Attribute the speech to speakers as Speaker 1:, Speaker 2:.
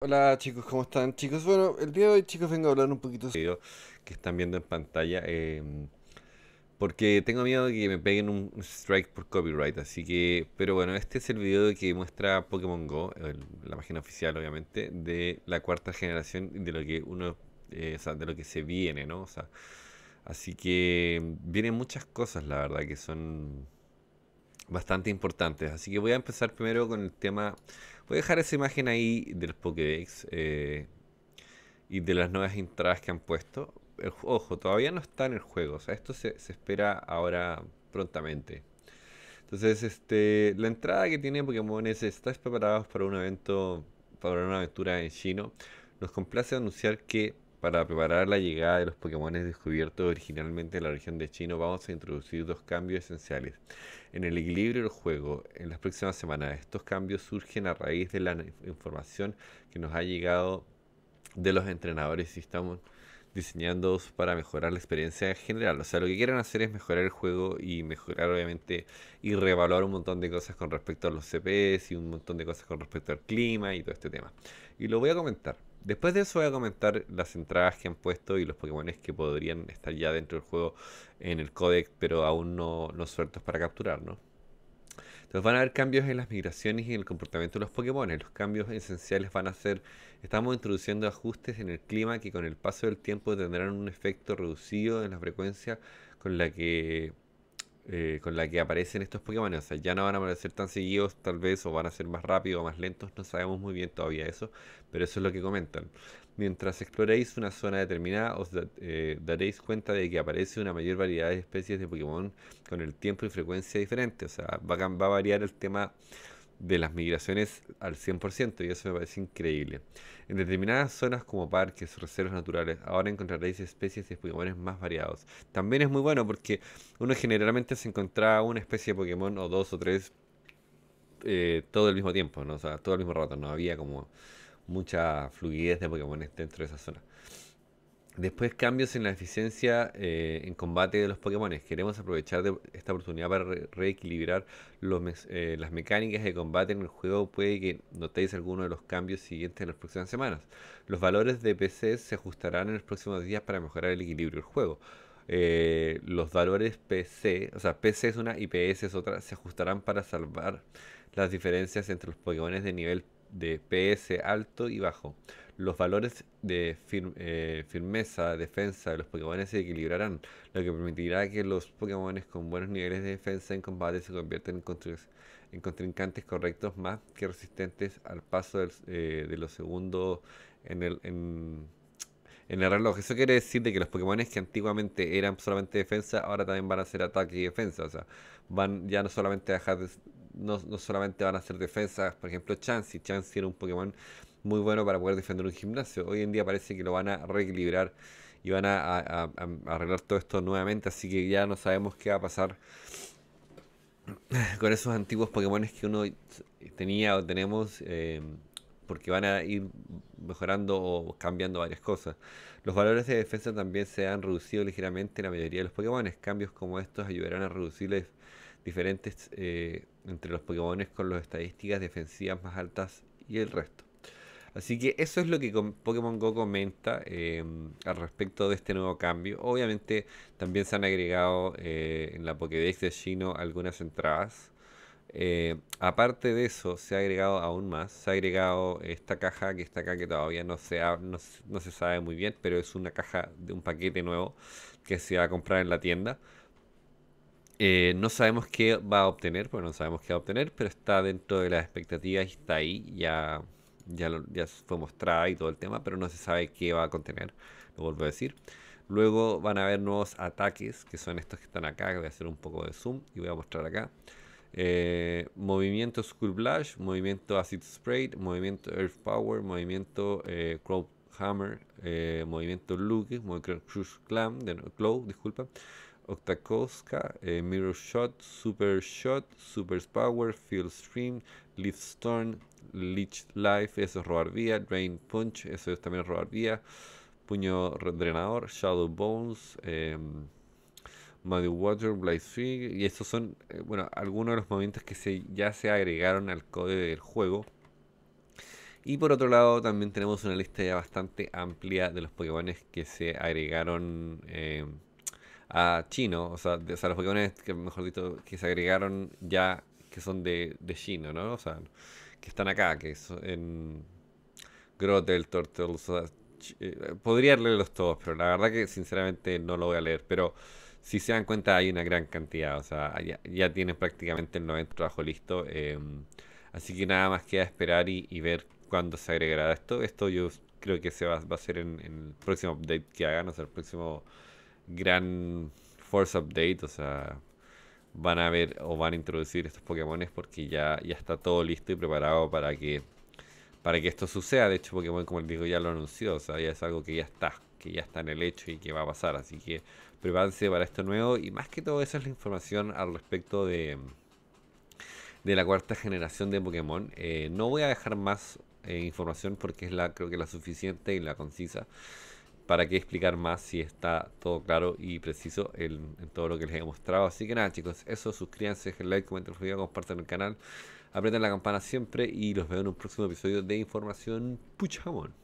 Speaker 1: Hola chicos, ¿cómo están? Chicos, bueno, el día de hoy chicos vengo a hablar un poquito sobre video que están viendo en pantalla em, Porque tengo miedo de que me peguen un strike por copyright, así que... Pero bueno, este es el video que muestra Pokémon GO, la página oficial obviamente, de la cuarta generación y de lo que uno... Eh, o sea, de lo que se viene, ¿no? O sea, así que em, vienen muchas cosas la verdad que son bastante importantes. Así que voy a empezar primero con el tema. Voy a dejar esa imagen ahí del Pokédex eh, y de las nuevas entradas que han puesto. ojo, todavía no está en el juego. O sea, esto se, espera ahora prontamente. Entonces, este, la entrada que tiene Pokémon es: estáis preparados para un evento, para una aventura en chino? Nos complace anunciar que para preparar la llegada de los Pokémon descubiertos originalmente en la región de Chino, vamos a introducir dos cambios esenciales en el equilibrio del juego en las próximas semanas. Estos cambios surgen a raíz de la información que nos ha llegado de los entrenadores y estamos diseñados para mejorar la experiencia en general. O sea, lo que quieren hacer es mejorar el juego y mejorar obviamente y reevaluar un montón de cosas con respecto a los CPS y un montón de cosas con respecto al clima y todo este tema. Y lo voy a comentar. Después de eso voy a comentar las entradas que han puesto y los Pokémon que podrían estar ya dentro del juego en el codec, pero aún no, no sueltos para capturar, ¿no? Entonces van a haber cambios en las migraciones y en el comportamiento de los Pokémon. Los cambios esenciales van a ser, estamos introduciendo ajustes en el clima que con el paso del tiempo tendrán un efecto reducido en la frecuencia con la que eh, con la que aparecen estos Pokémon. O sea, ya no van a aparecer tan seguidos, tal vez, o van a ser más rápidos o más lentos. No sabemos muy bien todavía eso, pero eso es lo que comentan. Mientras exploréis una zona determinada, os eh, daréis cuenta de que aparece una mayor variedad de especies de Pokémon con el tiempo y frecuencia diferente. O sea, va, va a variar el tema de las migraciones al 100% y eso me parece increíble. En determinadas zonas como parques, o reservas naturales, ahora encontraréis especies de Pokémon más variados. También es muy bueno porque uno generalmente se encontraba una especie de Pokémon o dos o tres eh, todo el mismo tiempo, ¿no? o sea, todo el mismo rato, no había como mucha fluidez de Pokémon dentro de esa zona. Después cambios en la eficiencia eh, en combate de los Pokémon. Queremos aprovechar esta oportunidad para reequilibrar eh, las mecánicas de combate en el juego. Puede que notéis alguno de los cambios siguientes en las próximas semanas. Los valores de PC se ajustarán en los próximos días para mejorar el equilibrio del juego. Eh, los valores PC, o sea, PC es una y PS es otra, se ajustarán para salvar las diferencias entre los Pokémon de nivel de PS alto y bajo los valores de eh, firmeza, defensa de los Pokémon se equilibrarán, lo que permitirá que los Pokémon con buenos niveles de defensa en combate se conviertan en, contrincantes correctos más que resistentes al paso eh, de los segundos en el, en, el reloj. Eso quiere decir de que los Pokémon que antiguamente eran solamente defensa, ahora también van a ser ataque y defensa. O sea, van ya no solamente dejar no, solamente van a ser defensas por ejemplo, Chansey. Chansey era un Pokémon muy bueno para poder defender un gimnasio. Hoy en día parece que lo van a reequilibrar y van a, arreglar todo esto nuevamente, así que ya no sabemos qué va a pasar con esos antiguos Pokémon que uno tenía o tenemos, eh, porque van a ir mejorando o cambiando varias cosas. Los valores de defensa también se han reducido ligeramente en la mayoría de los Pokémon. Cambios como estos ayudarán a reducirles diferentes eh, entre los Pokémon con las estadísticas defensivas más altas y el resto. Así que eso es lo que Pokémon Go comenta em, al respecto de este nuevo cambio. Obviamente también se han agregado eh, en la Pokédex de Chino algunas entradas. Eh, aparte de eso, se ha agregado aún más. Se ha agregado esta caja que está acá, que todavía no se, no, se sabe muy bien, pero es una caja de un paquete nuevo que se va a comprar en la tienda. Eh, no sabemos qué va a obtener, pues no sabemos qué va a obtener, pero está dentro de las expectativas y está ahí. Ya ya, ya fue mostrada y todo el tema, pero no se sabe qué va a contener, lo vuelvo a decir. Luego van a haber nuevos ataques, que son estos que están acá, voy a hacer un poco de zoom y voy a mostrar acá. Eh, movimiento Skull Blash, movimiento Acid Spray, movimiento Earth Power, movimiento eh, Crow Hammer, eh, movimiento Luke, movimiento Crush Clam, de, Glow, disculpa, Octakowska, eh, Mirror Shot, Super Shot, Super Power, Field Stream, Leaf Storm, Leech Life, eso es robar vía, Drain Punch, eso es también robar vía, Puño Drenador, Shadow Bones, eh, Muddy Water, Blight y estos son, eh, bueno, algunos de los movimientos que se, ya se agregaron al código del juego. Y por otro lado, también tenemos una lista ya bastante amplia de los Pokémon que se agregaron. Em, a chino, o sea, de, los Pokémon que, mejor dicho, que se agregaron ya, que son de, chino, ¿no? O sea, que están acá, que son en Grotel, Turtles, o sea, eh, podría leerlos todos, pero la verdad que sinceramente no lo voy a leer, pero si se dan cuenta hay una gran cantidad, o sea, ya, ya tienen prácticamente el 90 trabajo listo, em, así que nada más queda esperar y, ver cuándo se agregará esto, esto yo creo que se va, a hacer en, el próximo update que hagan, o sea, el próximo gran Force Update, o sea, van a ver o van a introducir estos Pokémon porque ya, ya está todo listo y preparado para que, para que esto suceda. De hecho, Pokémon, como les digo, ya lo anunció, o sea, ya es algo que ya está, que ya está en el hecho y que va a pasar. Así que prepárense para esto nuevo y más que todo esa es la información al respecto de, de la cuarta generación de Pokémon. Eh, no voy a dejar más eh, información porque es la creo que la suficiente y la concisa para qué explicar más si está todo claro y preciso en, todo lo que les he mostrado. Así que nada chicos, eso, suscríbanse, dejen like, comenten el video, compartan el canal, aprieten la campana siempre y los veo en un próximo episodio de información Puchamón.